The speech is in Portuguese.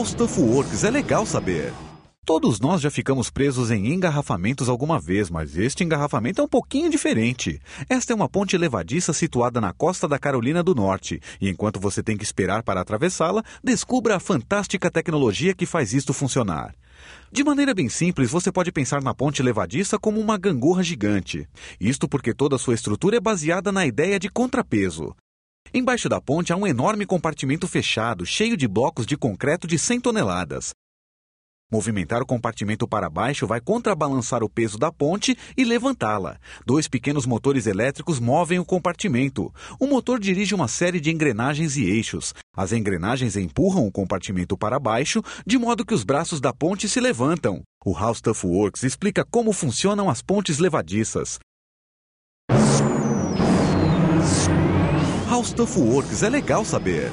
How Stuff Works é legal saber. Todos nós já ficamos presos em engarrafamentos alguma vez, mas este engarrafamento é um pouquinho diferente. Esta é uma ponte levadiça situada na costa da Carolina do Norte, e enquanto você tem que esperar para atravessá-la, descubra a fantástica tecnologia que faz isto funcionar. De maneira bem simples, você pode pensar na ponte levadiça como uma gangorra gigante. Isto porque toda sua estrutura é baseada na ideia de contrapeso. Embaixo da ponte há um enorme compartimento fechado, cheio de blocos de concreto de 100 toneladas. Movimentar o compartimento para baixo vai contrabalançar o peso da ponte e levantá-la. Dois pequenos motores elétricos movem o compartimento. O motor dirige uma série de engrenagens e eixos. As engrenagens empurram o compartimento para baixo, de modo que os braços da ponte se levantam. O House Works explica como funcionam as pontes levadiças. House of Works, é legal saber.